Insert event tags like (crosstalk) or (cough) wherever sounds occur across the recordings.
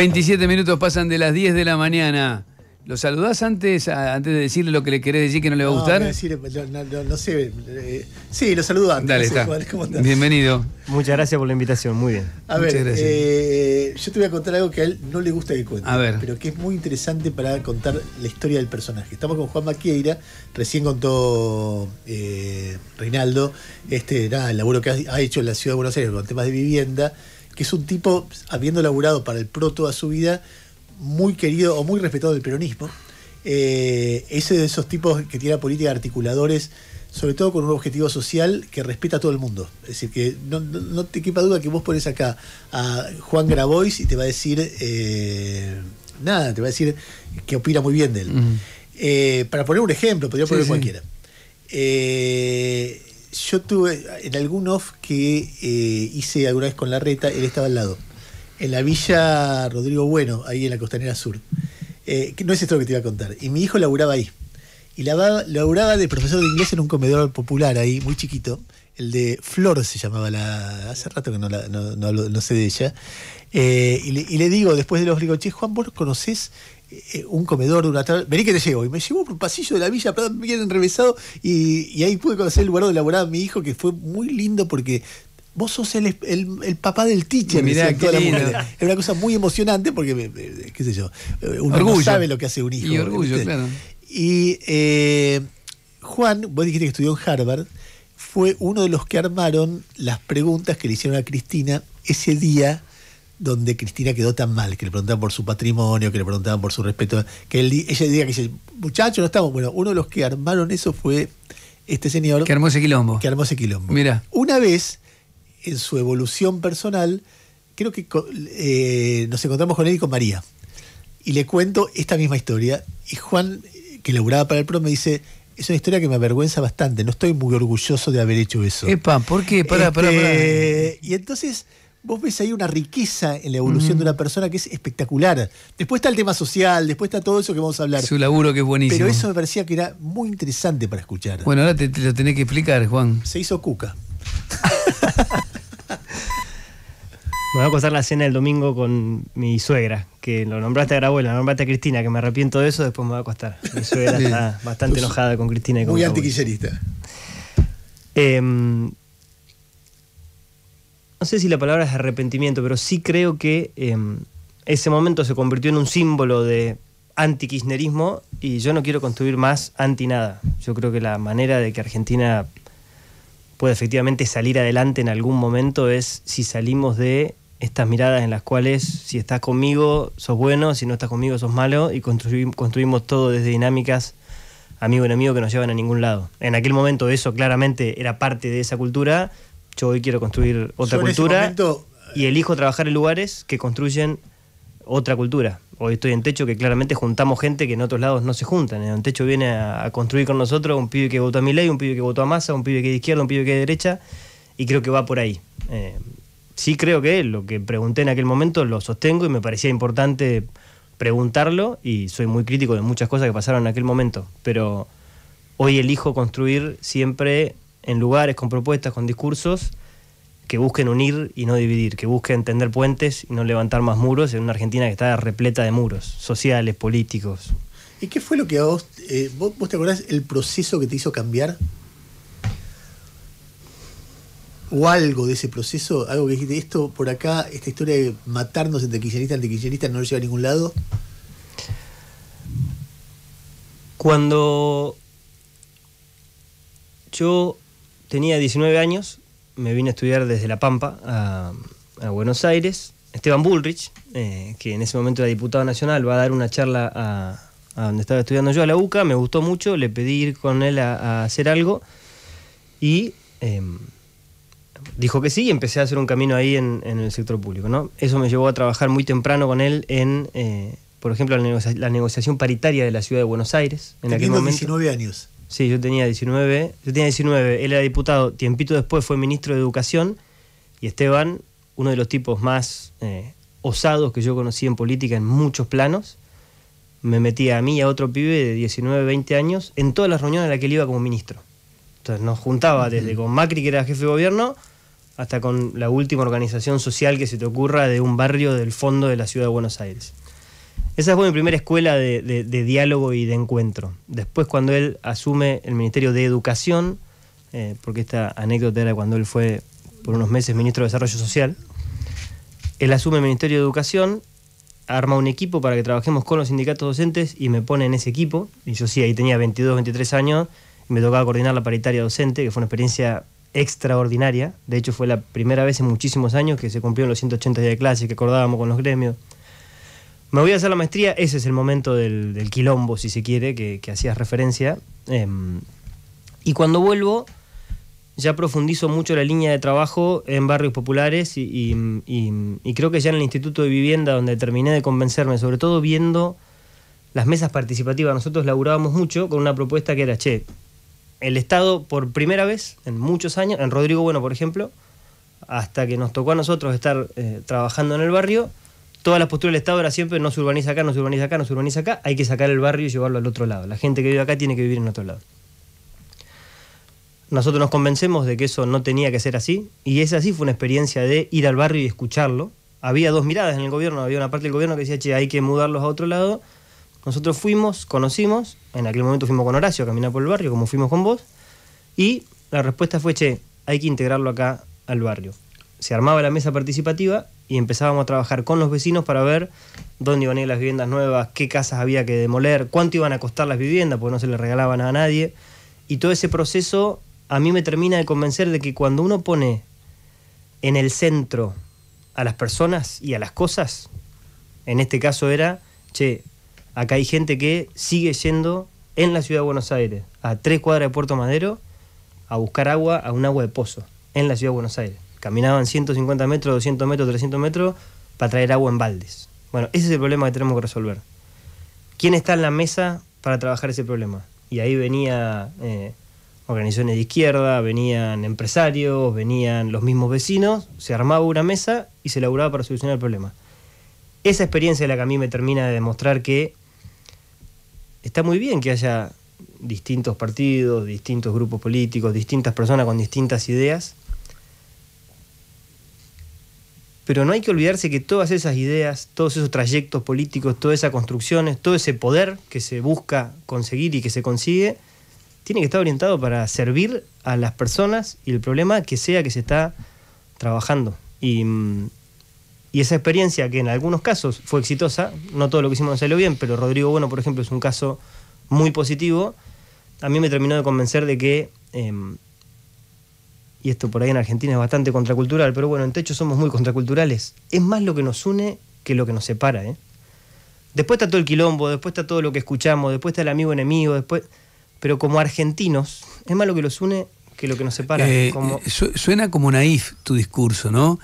27 minutos pasan de las 10 de la mañana. ¿Lo saludás antes, antes de decirle lo que le querés decir que no le va a gustar? No, no, sé. Eh, sí, lo saludo antes. Dale, está. ¿cómo estás? Bienvenido. Muchas gracias por la invitación, muy bien. A ver, eh, yo te voy a contar algo que a él no le gusta que cuente, a ver. pero que es muy interesante para contar la historia del personaje. Estamos con Juan Maquieira, recién contó eh, Reinaldo este, nada, el laburo que ha hecho en la ciudad de Buenos Aires con temas de vivienda que es un tipo, habiendo laburado para el PRO toda su vida, muy querido o muy respetado del peronismo. Eh, ese de esos tipos que tiene la política de articuladores, sobre todo con un objetivo social que respeta a todo el mundo. Es decir, que no, te quepa duda que vos pones acá a Juan Grabois y te va a decir eh, nada, te va a decir que opina muy bien de él. Eh, para poner un ejemplo, podría poner cualquiera. Eh, yo tuve en algún off que eh, hice alguna vez con la reta, él estaba al lado, en la villa Rodrigo Bueno, ahí en la Costanera Sur. Eh, que no es esto lo que te iba a contar. Y mi hijo laburaba ahí. Y laburaba, de profesor de inglés en un comedor popular ahí, muy chiquito. El de Flor se llamaba la. Hace rato que no, sé de ella. Eh, y, le, digo, después de los ricos che, Juan, ¿vos conocés eh, un comedor de una tarde. Vení que te llevo. Y me llevo por un pasillo de la Villa bien enrevesado y, ahí pude conocer el lugar donde de mi hijo, que fue muy lindo porque vos sos el, papá del teacher. Mirá, toda La Es una cosa muy emocionante porque, eh, eh, qué sé yo, uno no sabe lo que hace un hijo. Y orgullo, claro. Y Juan, vos dijiste que estudió en Harvard, fue uno de los que armaron las preguntas que le hicieron a Cristina ese día donde Cristina quedó tan mal, que le preguntaban por su patrimonio, que le preguntaban por su respeto, que él, ella diga que dice, muchachos, no estamos. Bueno, uno de los que armaron eso fue este señor. Que armó ese quilombo. Que armó ese quilombo. Mira. Una vez, en su evolución personal, creo que eh, nos encontramos con él y con María. Y le cuento esta misma historia. Y Juan, que laburaba para el PRO, me dice, es una historia que me avergüenza bastante. No estoy muy orgulloso de haber hecho eso. Epa, ¿por qué? Pará, pará, pará. Este, y entonces Vos ves ahí una riqueza en la evolución de una persona que es espectacular. Después está el tema social, después está todo eso que vamos a hablar. Su laburo que es buenísimo. Pero eso me parecía que era muy interesante para escuchar. Bueno, ahora te, lo tenés que explicar, Juan. Se hizo cuca. (laughs) Me voy a costar la cena del domingo con mi suegra, que lo nombraste a abuela, lo nombraste a Cristina, que me arrepiento de eso, después me va a costar. Mi suegra (laughs) está bastante pues enojada con Cristina y con Muy antiquillerista. Eh, no sé si la palabra es arrepentimiento, pero sí creo que em, ese momento se convirtió en un símbolo de anti-kirchnerismo y yo no quiero construir más anti nada. Yo creo que la manera de que Argentina pueda efectivamente salir adelante en algún momento es si salimos de estas miradas en las cuales si estás conmigo sos bueno, si no estás conmigo sos malo y construimos, todo desde dinámicas amigo-enemigo que nos llevan a ningún lado. En aquel momento eso claramente era parte de esa cultura, yo hoy quiero construir otra cultura y elijo trabajar en lugares que construyen otra cultura. Hoy estoy en techo que claramente juntamos gente que en otros lados no se juntan. En techo viene a, construir con nosotros un pibe que votó a Milei, un pibe que votó a Massa, un pibe que de izquierda, un pibe que de derecha, y creo que va por ahí. Eh, sí creo que lo que pregunté en aquel momento lo sostengo y me parecía importante preguntarlo y soy muy crítico de muchas cosas que pasaron en aquel momento, pero hoy elijo construir siempre en lugares, con propuestas, con discursos que busquen unir y no dividir, que busquen tender puentes y no levantar más muros en una Argentina que está repleta de muros sociales, políticos. ¿Y qué fue lo que a vos, eh, vos, te acordás el proceso que te hizo cambiar? ¿O algo de ese proceso? ¿Algo que dijiste esto por acá, esta historia de matarnos entre kirchneristas y no lo lleva a ningún lado? Cuando yo tenía 19 años, me vine a estudiar desde La Pampa a, Buenos Aires. Esteban Bullrich, eh, que en ese momento era diputado nacional, va a dar una charla a, donde estaba estudiando yo, a la UCA. Me gustó mucho, le pedí ir con él a, hacer algo y em, dijo que sí y empecé a hacer un camino ahí en, el sector público. ¿no? Eso me llevó a trabajar muy temprano con él en, eh, por ejemplo, la, negociación paritaria de la ciudad de Buenos Aires. En aquel momento. 19 años. Sí, yo tenía 19. Yo tenía 19. Él era diputado. Tiempito después fue ministro de Educación. Y Esteban, uno de los tipos más eh, osados que yo conocí en política en muchos planos, me metía a mí y a otro pibe de 19, 20 años en todas las reuniones a las que él iba como ministro. Entonces nos juntaba desde con Macri, que era jefe de gobierno, hasta con la última organización social que se te ocurra de un barrio del fondo de la ciudad de Buenos Aires. Esa fue mi primera escuela de, diálogo y de encuentro. Después, cuando él asume el Ministerio de Educación, eh, porque esta anécdota era cuando él fue por unos meses ministro de Desarrollo Social, él asume el Ministerio de Educación, arma un equipo para que trabajemos con los sindicatos docentes y me pone en ese equipo. Y yo sí, ahí tenía 22, 23 años me tocaba coordinar la paritaria docente, que fue una experiencia extraordinaria. De hecho, fue la primera vez en muchísimos años que se cumplieron los 180 días de clase que acordábamos con los gremios me voy a hacer la maestría, ese es el momento del, quilombo, si se quiere, que, hacías referencia. Em, y cuando vuelvo, ya profundizo mucho la línea de trabajo en barrios populares y, creo que ya en el Instituto de Vivienda, donde terminé de convencerme, sobre todo viendo las mesas participativas, nosotros laburábamos mucho con una propuesta que era, che, el Estado por primera vez en muchos años, en Rodrigo Bueno, por ejemplo, hasta que nos tocó a nosotros estar eh, trabajando en el barrio, toda la postura del Estado era siempre no se urbaniza acá, no se urbaniza acá, no se urbaniza acá, hay que sacar el barrio y llevarlo al otro lado. La gente que vive acá tiene que vivir en otro lado. Nosotros nos convencemos de que eso no tenía que ser así y esa sí fue una experiencia de ir al barrio y escucharlo. Había dos miradas en el gobierno, había una parte del gobierno que decía, che, hay que mudarlos a otro lado. Nosotros fuimos, conocimos, en aquel momento fuimos con Horacio a por el barrio, como fuimos con vos, y la respuesta fue, che, hay que integrarlo acá al barrio. Se armaba la mesa participativa y empezábamos a trabajar con los vecinos para ver dónde iban a ir las viviendas nuevas, qué casas había que demoler, cuánto iban a costar las viviendas, porque no se les regalaban a nadie. Y todo ese proceso a mí me termina de convencer de que cuando uno pone en el centro a las personas y a las cosas, en este caso era, che, acá hay gente que sigue yendo en la ciudad de Buenos Aires, a tres cuadras de Puerto Madero, a buscar agua, a un agua de pozo, en la ciudad de Buenos Aires. Caminaban 150 metros, 200 metros, 300 metros para traer agua en baldes. Bueno, ese es el problema que tenemos que resolver. ¿Quién está en la mesa para trabajar ese problema? Y ahí venía eh, organizaciones de izquierda, venían empresarios, venían los mismos vecinos, se armaba una mesa y se laburaba para solucionar el problema. Esa experiencia es la que a mí me termina de demostrar que está muy bien que haya distintos partidos, distintos grupos políticos, distintas personas con distintas ideas, pero no hay que olvidarse que todas esas ideas, todos esos trayectos políticos, todas esas construcciones, todo ese poder que se busca conseguir y que se consigue, tiene que estar orientado para servir a las personas y el problema que sea que se está trabajando. Y, mm, esa experiencia que en algunos casos fue exitosa, no todo lo que hicimos salió bien, pero Rodrigo Bueno, por ejemplo, es un caso muy positivo, a mí me terminó de convencer de que em, y esto por ahí en Argentina es bastante contracultural, pero bueno, en Techo somos muy contraculturales. Es más lo que nos une que lo que nos separa. ¿eh? Después está todo el quilombo, después está todo lo que escuchamos, después está el amigo enemigo, después... Pero como argentinos, es más lo que los une que lo que nos separa. Eh, eh, suena como naif tu discurso, ¿no?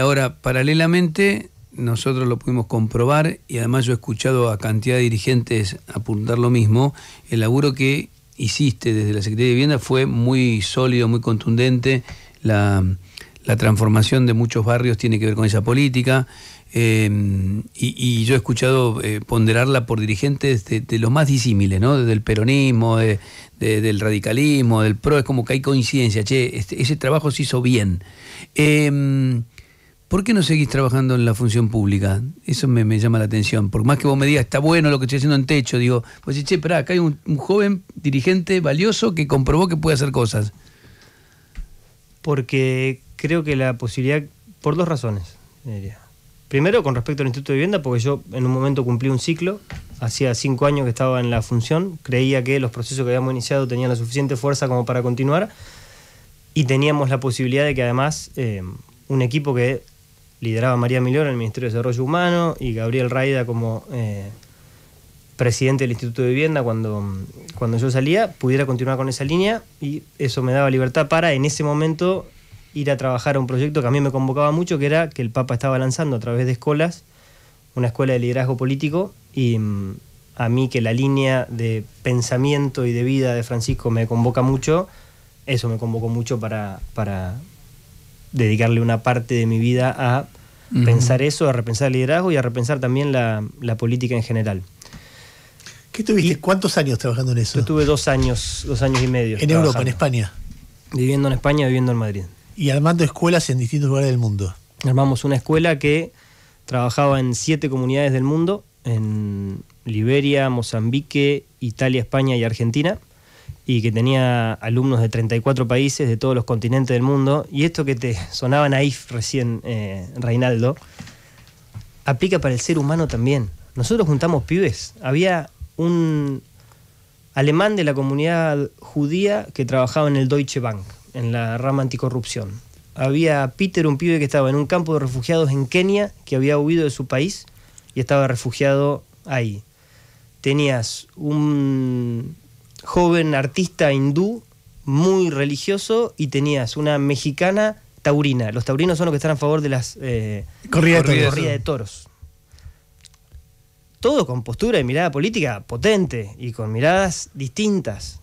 ahora, paralelamente, nosotros lo pudimos comprobar y además yo he escuchado a cantidad de dirigentes apuntar lo mismo, el laburo que hiciste desde la Secretaría de Vivienda fue muy sólido, muy contundente. La, transformación de muchos barrios tiene que ver con esa política. Eh, y, yo he escuchado eh, ponderarla por dirigentes de, los más disímiles, ¿no? Desde el peronismo, del radicalismo, del PRO, es como que hay coincidencia, che, este, ese trabajo se hizo bien. Eh, ¿Por qué no seguís trabajando en la función pública? Eso me, llama la atención. Por más que vos me digas, está bueno lo que estoy haciendo en techo, digo, pues che, pero acá hay un, joven dirigente valioso que comprobó que puede hacer cosas. Porque creo que la posibilidad, por dos razones, Primero, con respecto al Instituto de Vivienda, porque yo en un momento cumplí un ciclo, hacía cinco años que estaba en la función, creía que los procesos que habíamos iniciado tenían la suficiente fuerza como para continuar y teníamos la posibilidad de que además eh, un equipo que lideraba María Milor en el Ministerio de Desarrollo Humano y Gabriel Raida como eh, presidente del Instituto de Vivienda cuando, cuando yo salía, pudiera continuar con esa línea y eso me daba libertad para en ese momento ir a trabajar a un proyecto que a mí me convocaba mucho, que era que el Papa estaba lanzando a través de escuelas, una escuela de liderazgo político y mm, a mí que la línea de pensamiento y de vida de Francisco me convoca mucho, eso me convocó mucho para, para, dedicarle una parte de mi vida a pensar eso, a repensar el liderazgo y a repensar también la, política en general. ¿Qué tuviste? ¿Cuántos años trabajando en eso? Yo tuve dos años, dos años y medio. ¿En Europa, en España? Viviendo en España, viviendo en Madrid. Y armando escuelas en distintos lugares del mundo. Armamos una escuela que trabajaba en siete comunidades del mundo, en Liberia, Mozambique, Italia, España y Argentina y que tenía alumnos de 34 países, de todos los continentes del mundo. Y esto que te sonaba naif recién, eh, Reinaldo, aplica para el ser humano también. Nosotros juntamos pibes. Había un alemán de la comunidad judía que trabajaba en el Deutsche Bank, en la rama anticorrupción. Había Peter, un pibe que estaba en un campo de refugiados en Kenia, que había huido de su país y estaba refugiado ahí. Tenías un joven artista hindú, muy religioso, y tenías una mexicana taurina. Los taurinos son los que están a favor de las eh, corrida de toros. Todo con postura y mirada política potente y con miradas distintas.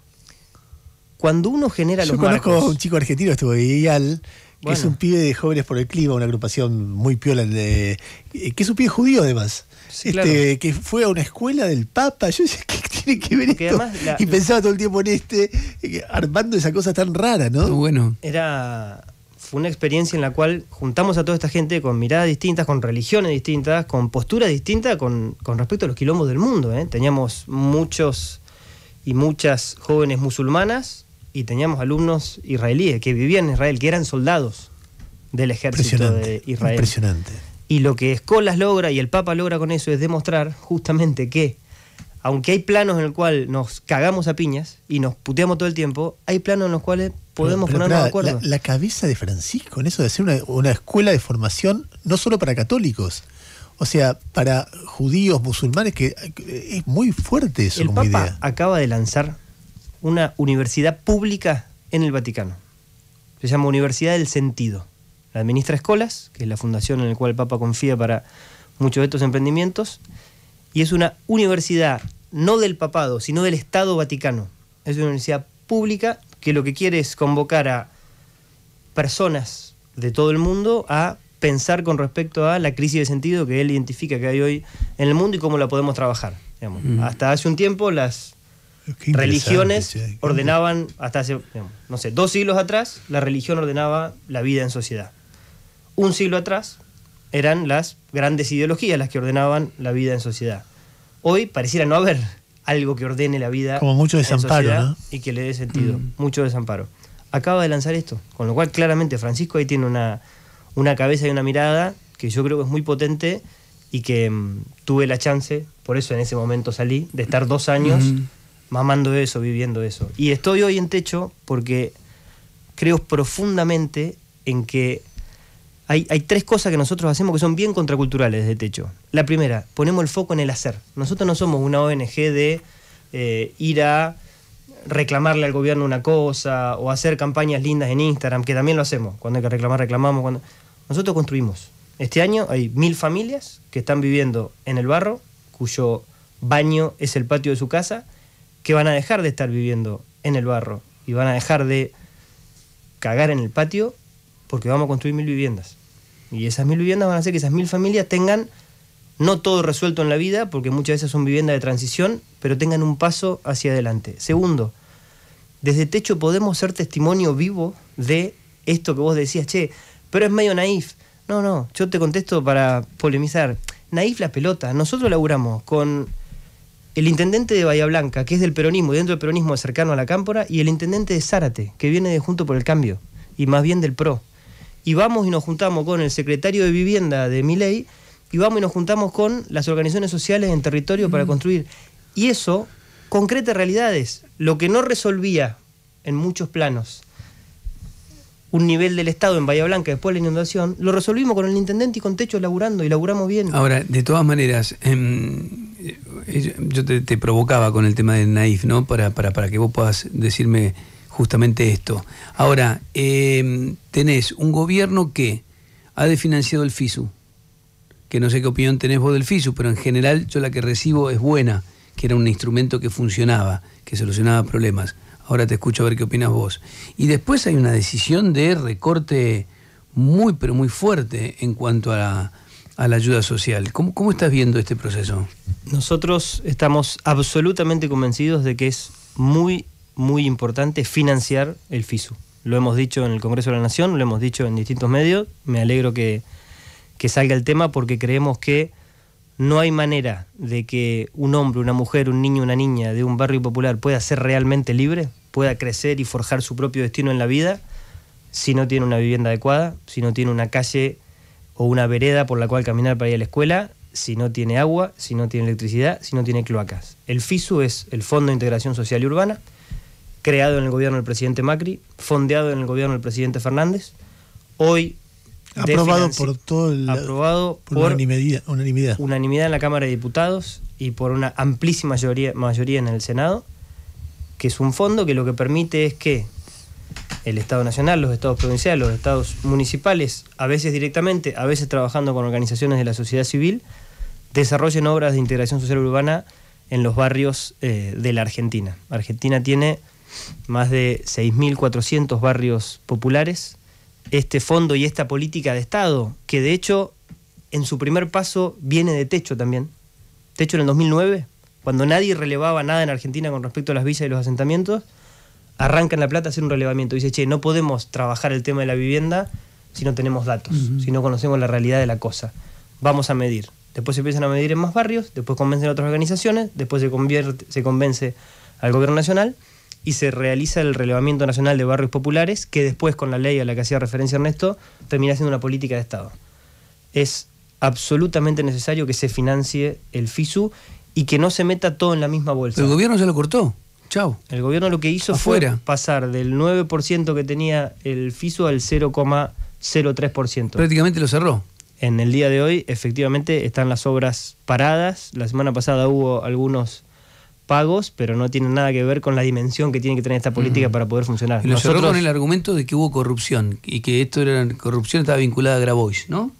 Cuando uno genera los marcos... conozco a un chico argentino, estuvo ideal, que es un pibe de Jóvenes por el Clima, una agrupación muy piola, de, eh, que es un pibe judío además, este, que fue a una escuela del Papa. (laughs) Yo decía, ¿qué y pensaba todo el tiempo en este, eh, armando esa cosa tan rara, ¿no? Bueno. Era fue una experiencia en la cual juntamos a toda esta gente con miradas distintas, con religiones distintas, con posturas distintas con, respecto a los quilombos del mundo. ¿eh? Teníamos muchos y muchas jóvenes musulmanas y teníamos alumnos israelíes que vivían en Israel, que eran soldados del ejército de Israel. Impresionante. Y lo que Escolas logra y el Papa logra con eso es demostrar justamente que aunque hay planos en los cuales nos cagamos a piñas y nos puteamos todo el tiempo, hay planos en los cuales podemos ponernos de acuerdo. La, cabeza de Francisco en eso de hacer una, escuela de formación no solo para católicos, o sea, para judíos, musulmanes, que es muy fuerte eso el Papa acaba de lanzar una universidad pública en el Vaticano. Se llama Universidad del Sentido. La administra Escolas, que es la fundación en la cual el Papa confía para muchos de estos emprendimientos y es una universidad no del papado, sino del Estado Vaticano. Es una universidad pública que lo que quiere es convocar a personas de todo el mundo a pensar con respecto a la crisis de sentido que él identifica que hay hoy en el mundo y cómo la podemos trabajar. Mm. Hasta hace un tiempo las religiones ordenaban, hasta hace, no sé, dos siglos atrás, la religión ordenaba la vida en sociedad. Un siglo atrás, eran las grandes ideologías las que ordenaban la vida en sociedad. Hoy pareciera no haber algo que ordene la vida. Como mucho desamparo. Y que le dé sentido. Mm. Mucho desamparo. Acaba de lanzar esto, con lo cual claramente Francisco ahí tiene una, una cabeza y una mirada que yo creo que es muy potente y que mm, tuve la chance, por eso en ese momento salí, de estar dos años mamando eso, viviendo eso. Y estoy hoy en techo porque creo profundamente en que hay, tres cosas que nosotros hacemos que son bien contraculturales de techo. La primera, ponemos el foco en el hacer. Nosotros no somos una ONG de eh, ir a reclamarle al gobierno una cosa o hacer campañas lindas en Instagram, que también lo hacemos. Cuando hay que reclamar, reclamamos. Cuando... Nosotros construimos. Este año hay mil familias que están viviendo en el barro, cuyo baño es el patio de su casa, que van a dejar de estar viviendo en el barro y van a dejar de cagar en el patio porque vamos a construir mil viviendas. Y esas mil viviendas van a hacer que esas mil familias tengan no todo resuelto en la vida, porque muchas veces son viviendas de transición, pero tengan un paso hacia adelante. Segundo, desde Techo podemos ser testimonio vivo de esto que vos decías, che, pero es medio naif. No, no, yo te contesto para polemizar. Naif la pelota. Nosotros laburamos con el intendente de Bahía Blanca, que es del peronismo, y dentro del peronismo cercano a la cámpora, y el intendente de Zárate, que viene de Junto por el Cambio, y más bien del PRO y vamos y nos juntamos con el secretario de Vivienda de Miley y vamos y nos juntamos con las organizaciones sociales en territorio para construir. Y eso concreta realidades, lo que no resolvía en muchos planos un nivel del Estado en Bahía Blanca después de la inundación, lo resolvimos con el intendente y con Techo laburando y laburamos bien. Ahora, de todas maneras, em, eh, yo te, provocaba con el tema del naif, ¿no? Para, para, para que vos puedas decirme justamente esto. Ahora, em, tenés un gobierno que ha desfinanciado el FISU, que no sé qué opinión tenés vos del FISU, pero en general yo la que recibo es buena, que era un instrumento que funcionaba, que solucionaba problemas. Ahora te escucho a ver qué opinas vos. Y después hay una decisión de recorte muy, pero muy fuerte en cuanto a la, a la ayuda social. ¿Cómo, ¿Cómo, estás viendo este proceso? Nosotros estamos absolutamente convencidos de que es muy muy importante financiar el FISU. Lo hemos dicho en el Congreso de la Nación, lo hemos dicho en distintos medios. Me alegro que, salga el tema porque creemos que no hay manera de que un hombre, una mujer, un niño, una niña de un barrio popular pueda ser realmente libre, pueda crecer y forjar su propio destino en la vida si no tiene una vivienda adecuada, si no tiene una calle o una vereda por la cual caminar para ir a la escuela, si no tiene agua, si no tiene electricidad, si no tiene cloacas. El FISU es el Fondo de Integración Social y Urbana, creado en el gobierno del presidente Macri, fondeado en el gobierno del presidente Fernández, hoy... Aprobado por todo el... Aprobado por, unanimidad, unanimidad. Unanimidad en la Cámara de Diputados y por una amplísima mayoría, en el Senado, que es un fondo que lo que permite es que el Estado Nacional, los Estados provinciales, los Estados municipales, a veces directamente, a veces trabajando con organizaciones de la sociedad civil, desarrollen obras de integración social urbana en los barrios eh, de la Argentina. Argentina tiene más de 6.400 barrios populares, este fondo y esta política de Estado, que de hecho en su primer paso viene de Techo también. Techo en el 2009, cuando nadie relevaba nada en Argentina con respecto a las villas y los asentamientos, arranca en La Plata a hacer un relevamiento. Dice, che, no podemos trabajar el tema de la vivienda si no tenemos datos, si no conocemos la realidad de la cosa. Vamos a medir. Después se empiezan a medir en más barrios, después convencen a otras organizaciones, después se, convierte, se convence al gobierno nacional y se realiza el relevamiento nacional de barrios populares, que después con la ley a la que hacía referencia Ernesto, termina siendo una política de Estado. Es absolutamente necesario que se financie el FISU y que no se meta todo en la misma bolsa. el gobierno ya lo cortó. Chau. El gobierno lo que hizo fue pasar del 9% que tenía el FISU al 0,03%. Prácticamente lo cerró. En el día de hoy, efectivamente, están las obras paradas. La semana pasada hubo algunos pagos, pero no tienen nada que ver con la dimensión que tiene que tener esta política para poder funcionar. Nosotros... con el argumento de que hubo corrupción y que esto era corrupción estaba vinculada a Grabois, ¿no?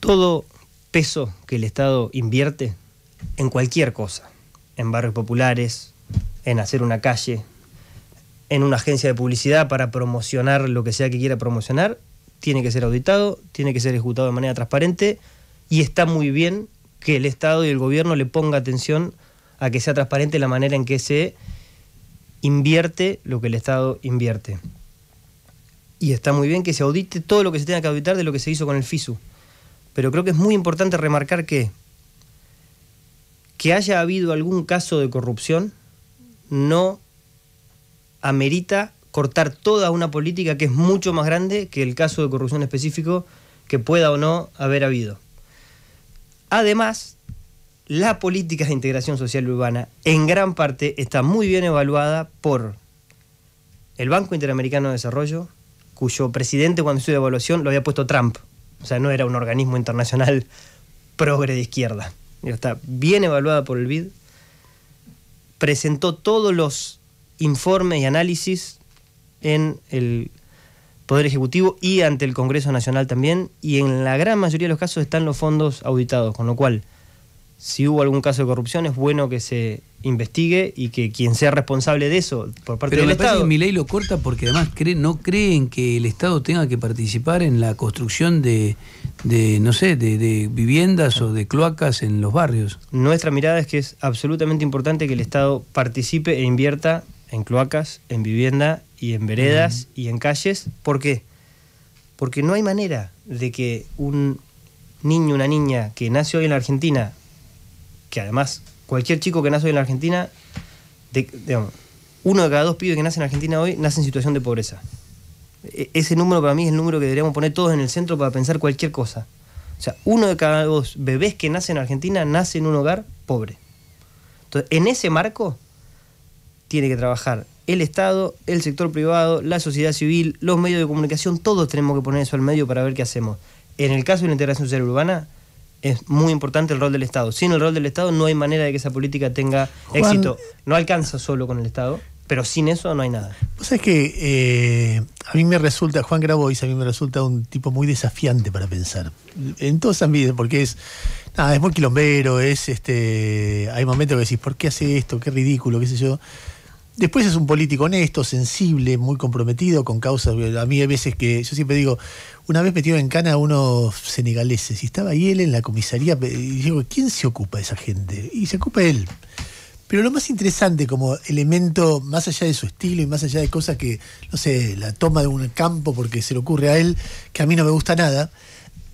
Todo peso que el Estado invierte en cualquier cosa, en barrios populares, en hacer una calle, en una agencia de publicidad para promocionar lo que sea que quiera promocionar, tiene que ser auditado, tiene que ser ejecutado de manera transparente y está muy bien que el Estado y el gobierno le ponga atención a que sea transparente la manera en que se invierte lo que el Estado invierte. Y está muy bien que se audite todo lo que se tenga que auditar de lo que se hizo con el FISU. Pero creo que es muy importante remarcar que que haya habido algún caso de corrupción no amerita cortar toda una política que es mucho más grande que el caso de corrupción específico que pueda o no haber habido. Además, la política de integración social urbana en gran parte está muy bien evaluada por el Banco Interamericano de Desarrollo, cuyo presidente cuando hizo la evaluación lo había puesto Trump. O sea, no era un organismo internacional progre de izquierda. Está bien evaluada por el BID. Presentó todos los informes y análisis en el Poder Ejecutivo y ante el Congreso Nacional también, y en la gran mayoría de los casos están los fondos auditados, con lo cual, si hubo algún caso de corrupción, es bueno que se investigue y que quien sea responsable de eso por parte del Estado. Pero mi ley lo corta porque además cree, no creen que el Estado tenga que participar en la construcción de, no sé, de, viviendas o de cloacas en los barrios. Nuestra mirada es que es absolutamente importante que el Estado participe e invierta en cloacas, en vivienda y en veredas y en calles. ¿Por qué? Porque no hay manera de que un niño, una niña que nace hoy en la Argentina, que además cualquier chico que nace hoy en la Argentina, de, uno de cada dos pibes que nace en Argentina hoy nace en situación de pobreza. E, ese número para mí es el número que deberíamos poner todos en el centro para pensar cualquier cosa. O sea, uno de cada dos bebés que nace en Argentina nace en un hogar pobre. Entonces, en ese marco tiene que trabajar el Estado, el sector privado, la sociedad civil, los medios de comunicación, todos tenemos que poner eso al medio para ver qué hacemos. En el caso de la integración social urbana, es muy importante el rol del Estado. Sin el rol del Estado no hay manera de que esa política tenga éxito. No alcanza solo con el Estado, pero sin eso no hay nada. Pues es que eh, a mí me resulta, Juan Grabois, a mí me resulta un tipo muy desafiante para pensar. En todos ambientes, porque es, nada, es muy quilombero, es este, hay momentos que decís, ¿por qué hace esto? Qué ridículo, qué sé yo. Después es un político honesto, sensible, muy comprometido con causas. A mí hay veces que, yo siempre digo, una vez metido en cana a unos senegaleses y estaba ahí él en la comisaría y digo, ¿quién se ocupa de esa gente? Y se ocupa él. Pero lo más interesante como elemento, más allá de su estilo y más allá de cosas que, no sé, la toma de un campo porque se le ocurre a él, que a mí no me gusta nada,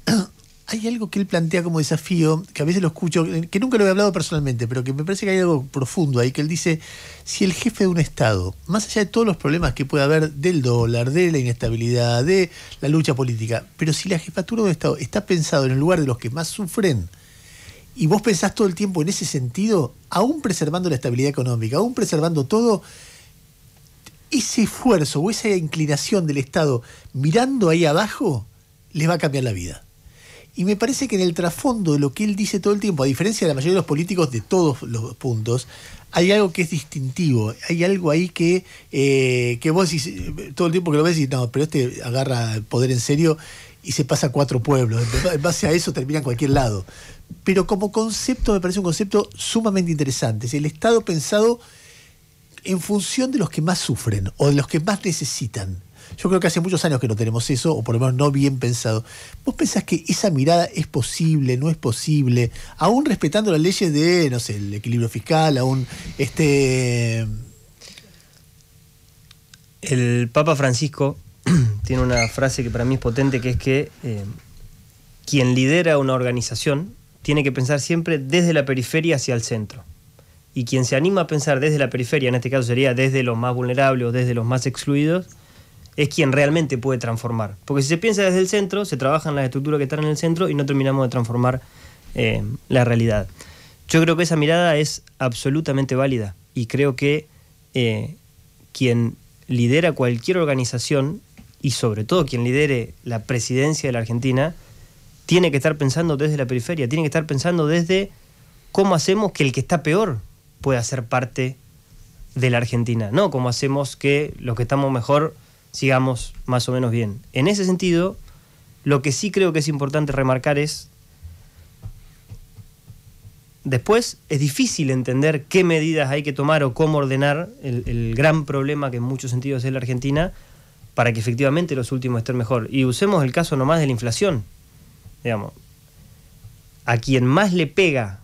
(clears throat) hay algo que él plantea como desafío, que a veces lo escucho, que nunca lo he hablado personalmente, pero que me parece que hay algo profundo ahí, que él dice, si el jefe de un Estado, más allá de todos los problemas que puede haber del dólar, de la inestabilidad, de la lucha política, pero si la jefatura de un Estado está pensado en el lugar de los que más sufren, y vos pensás todo el tiempo en ese sentido, aún preservando la estabilidad económica, aún preservando todo, ese esfuerzo o esa inclinación del Estado mirando ahí abajo, les va a cambiar la vida. Y me parece que en el trasfondo de lo que él dice todo el tiempo, a diferencia de la mayoría de los políticos de todos los puntos, hay algo que es distintivo, hay algo ahí que, eh, vos que eh, todo el tiempo que lo ves y no, pero este agarra el poder en serio y se pasa a cuatro pueblos. En base a eso termina en cualquier lado. Pero como concepto me parece un concepto sumamente interesante. Es el Estado pensado en función de los que más sufren o de los que más necesitan. Yo creo que hace muchos años que no tenemos eso, o por lo menos no bien pensado. ¿Vos pensás que esa mirada es posible, no es posible, aún respetando las leyes de, no sé, el equilibrio fiscal, aún este... El Papa Francisco (clears throat) tiene una frase que para mí es potente, que es que eh, quien lidera una organización tiene que pensar siempre desde la periferia hacia el centro. Y quien se anima a pensar desde la periferia, en este caso sería desde los más vulnerables o desde los más excluidos, es quien realmente puede transformar. Porque si se piensa desde el centro, se trabajan las estructuras que están en el centro y no terminamos de transformar eh, la realidad. Yo creo que esa mirada es absolutamente válida y creo que eh, quien lidera cualquier organización y sobre todo quien lidere la presidencia de la Argentina, tiene que estar pensando desde la periferia, tiene que estar pensando desde cómo hacemos que el que está peor pueda ser parte de la Argentina, no cómo hacemos que los que estamos mejor sigamos más o menos bien. En ese sentido, lo que sí creo que es importante remarcar es, después es difícil entender qué medidas hay que tomar o cómo ordenar el, gran problema que en muchos sentidos es la Argentina para que efectivamente los últimos estén mejor. Y usemos el caso nomás de la inflación. Digamos, a quien más le pega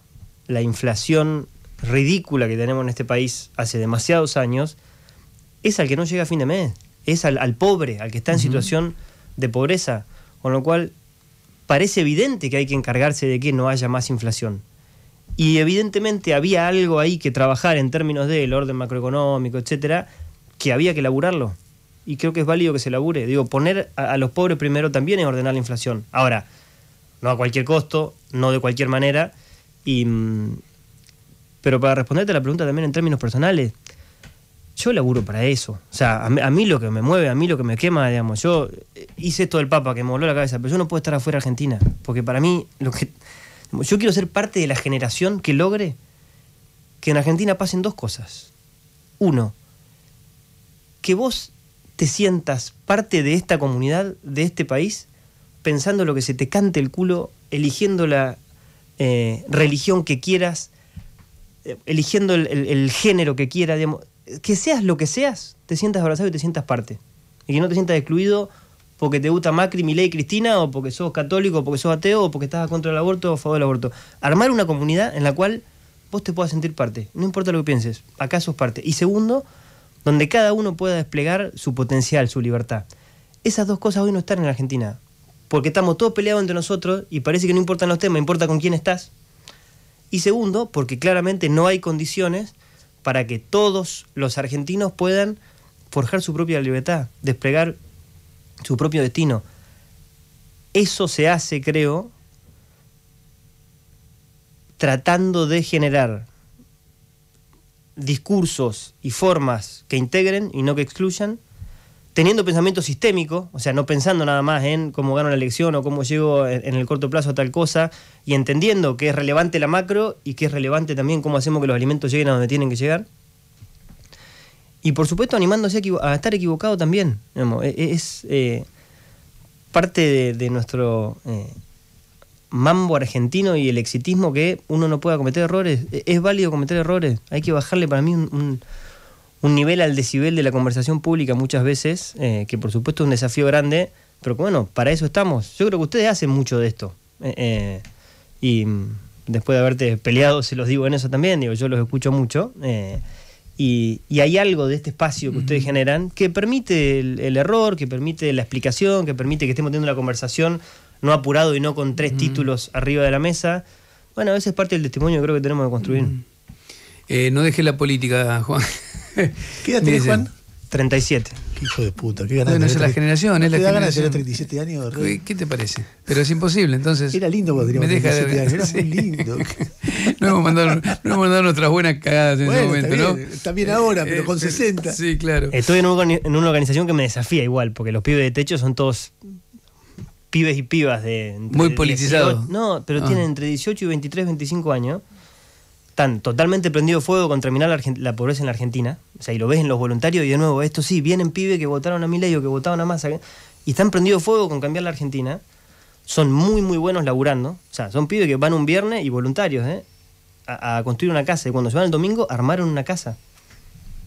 la inflación ridícula que tenemos en este país hace demasiados años, es al que no llega a fin de mes es al, pobre, al que está en situación de pobreza. Con lo cual, parece evidente que hay que encargarse de que no haya más inflación. Y evidentemente había algo ahí que trabajar en términos del orden macroeconómico, etcétera, que había que laburarlo. Y creo que es válido que se labure. Digo, poner a, los pobres primero también en ordenar la inflación. Ahora, no a cualquier costo, no de cualquier manera. Y, mm, pero para responderte a la pregunta también en términos personales, yo laburo para eso. O sea, a, mí lo que me mueve, a mí lo que me quema, digamos, yo eh, hice esto del Papa que me voló la cabeza, pero yo no puedo estar afuera de Argentina, porque para mí lo que yo quiero ser parte de la generación que logre que en Argentina pasen dos cosas. Uno, que vos te sientas parte de esta comunidad, de este país, pensando lo que se te cante el culo, eligiendo la eh, religión que quieras, eh, eligiendo el, género que quieras, digamos, que seas lo que seas, te sientas abrazado y te sientas parte. Y que no te sientas excluido porque te gusta Macri, ley, Cristina, o porque sos católico, o porque sos ateo, o porque estás contra el aborto o a favor del aborto. Armar una comunidad en la cual vos te puedas sentir parte, no importa lo que pienses, acá sos parte. Y segundo, donde cada uno pueda desplegar su potencial, su libertad. Esas dos cosas hoy no están en la Argentina, porque estamos todos peleados entre nosotros y parece que no importan los temas, importa con quién estás. Y segundo, porque claramente no hay condiciones para que todos los argentinos puedan forjar su propia libertad, desplegar su propio destino. Eso se hace, creo, tratando de generar discursos y formas que integren y no que excluyan, teniendo pensamiento sistémico, o sea, no pensando nada más en cómo gano la elección o cómo llego en el corto plazo a tal cosa, y entendiendo que es relevante la macro y que es relevante también cómo hacemos que los alimentos lleguen a donde tienen que llegar. Y por supuesto animándose a, estar equivocado también. E-, es eh, parte de, nuestro eh, mambo argentino y el exitismo que uno no pueda cometer errores. E-, es válido cometer errores. Hay que bajarle para mí un un nivel al decibel de la conversación pública muchas veces, eh, que por supuesto es un desafío grande, pero bueno, para eso estamos. Yo creo que ustedes hacen mucho de esto. Eh, eh, y mm, después de haberte peleado, se los digo en eso también, digo, yo los escucho mucho. y, hay algo de este espacio que ustedes generan que permite el, error, que permite la explicación, que permite que estemos teniendo una conversación no apurado y no con tres títulos arriba de la mesa. Bueno, ese es parte del testimonio que creo que tenemos que construir. Eh, no deje la política, Juan. (laughs) ¿Qué edad tiene Juan? 37. Qué hijo de puta, qué ganas. Bueno, es la generación, es la generación. ganas de 37 años? ¿Qué, ¿Qué, te parece? Pero es imposible, entonces. Era lindo cuando me deja de... años, era lindo. (laughs) no, hemos mandado, no, hemos nuestras buenas cagadas en ese momento, está bien, También ahora, pero eh, con 60. Eh, sí, claro. Estoy en, una organización que me desafía igual, porque los pibes de techo son todos pibes y pibas de. Muy politizados. No, pero ah. tienen entre 18 y 23, 25 años están totalmente prendido fuego con terminar la, pobreza en la Argentina. O sea, y lo ves en los voluntarios, y de nuevo, esto sí, vienen pibes que votaron a Milei o que votaron a Massa, y están prendido fuego con cambiar la Argentina. Son muy, muy buenos laburando. O sea, son pibes que van un viernes y voluntarios, ¿eh? A, construir una casa. Y cuando se van el domingo, armaron una casa.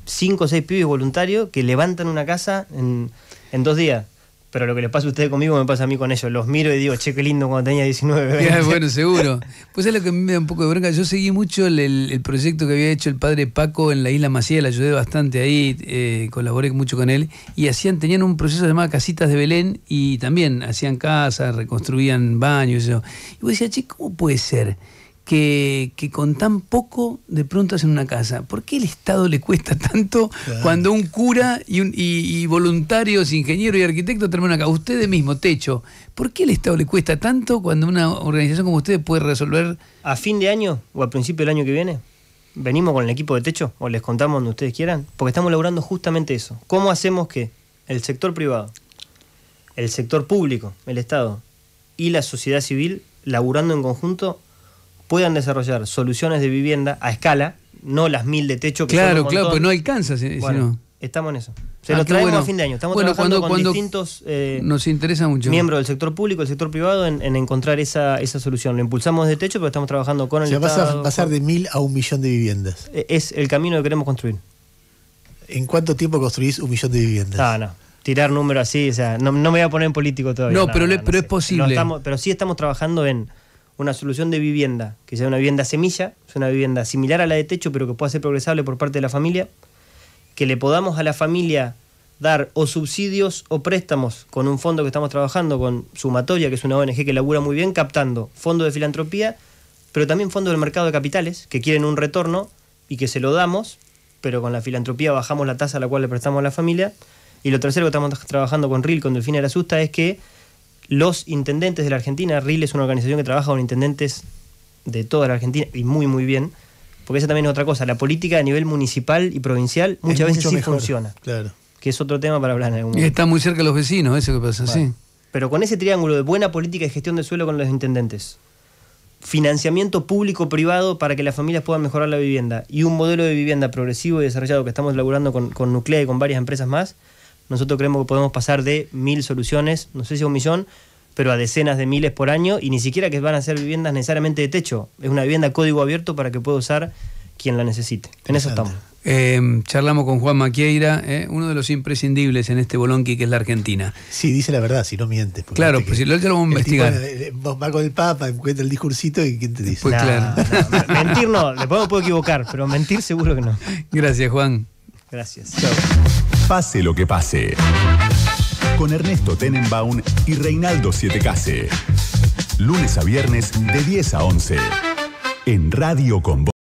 Cinco o seis pibes voluntarios que levantan una casa en, en dos días pero lo que le pasa a ustedes conmigo me pasa a mí con ellos. Los miro y digo, che, qué lindo cuando tenía 19. (laughs) bueno, (laughs) seguro. Pues es lo que me da un poco de bronca. Yo seguí mucho el, proyecto que había hecho el padre Paco en la isla Maciel. le ayudé bastante ahí, eh, colaboré mucho con él. Y hacían, tenían un proceso llamado Casitas de Belén y también hacían casas, reconstruían baños y eso. Y vos che, ¿cómo puede ser? que, con tan poco de pronto hacen una casa. ¿Por qué el Estado le cuesta tanto cuando un cura y, un, y, voluntarios, ingenieros y arquitectos terminan una casa? Ustedes mismos, techo. ¿Por qué el Estado le cuesta tanto cuando una organización como ustedes puede resolver... ¿A fin de año o al principio del año que viene? ¿Venimos con el equipo de techo o les contamos donde ustedes quieran? Porque estamos logrando justamente eso. ¿Cómo hacemos que el sector privado, el sector público, el Estado y la sociedad civil, laburando en conjunto, puedan desarrollar soluciones de vivienda a escala, no las mil de techo que Claro, claro, pues no alcanza. bueno, Estamos en eso. Se ah, lo traemos a fin de año. Estamos trabajando con distintos eh, nos interesa mucho. miembros del sector público, del sector privado, en, encontrar esa, esa, solución. Lo impulsamos de techo, pero estamos trabajando con el. O sea, vas a pasar de mil a un millón de viviendas. Eh, es el camino que queremos construir. ¿En cuánto tiempo construís un millón de viviendas? Ah, no. Tirar números así, o sea, no, me voy a poner en político todavía. No, pero, es posible. pero sí estamos trabajando en una solución de vivienda, que sea una vivienda semilla, es una vivienda similar a la de techo, pero que pueda ser progresable por parte de la familia, que le podamos a la familia dar o subsidios o préstamos con un fondo que estamos trabajando, con Sumatoria, que es una ONG que labura muy bien, captando fondos de filantropía, pero también fondos del mercado de capitales, que quieren un retorno y que se lo damos, pero con la filantropía bajamos la tasa a la cual le prestamos a la familia. Y lo tercero que estamos trabajando con RIL, con Delfina Susta, es que los intendentes de la Argentina. RIL es una organización que trabaja con intendentes de toda la Argentina y muy, muy bien. Porque esa también es otra cosa. La política a nivel municipal y provincial muchas veces sí funciona. Claro. Que es otro tema para hablar en algún momento. Y está muy cerca de los vecinos, eso que pasa, sí. Pero con ese triángulo de buena política y gestión del suelo con los intendentes, financiamiento público-privado para que las familias puedan mejorar la vivienda y un modelo de vivienda progresivo y desarrollado que estamos laburando con, con Nuclea y con varias empresas más, nosotros creemos que podemos pasar de mil soluciones, no sé si a un millón, pero a decenas de miles por año y ni siquiera que van a ser viviendas necesariamente de techo. Es una vivienda código abierto para que pueda usar quien la necesite. En eso estamos. Em, charlamos con Juan Maquieira, eh, uno de los imprescindibles en este bolonqui que es la Argentina. Sí, dice la verdad, si no miente Claro, pues si lo, vamos a investigar. va con el Papa, encuentra el discursito y ¿quién te dice? Pues claro. mentir no, después me puedo equivocar, pero mentir seguro que no. Gracias, Juan. Gracias. Pase lo que pase. Con Ernesto Tenenbaum y Reinaldo case Lunes a viernes de 10 a 11. En Radio Con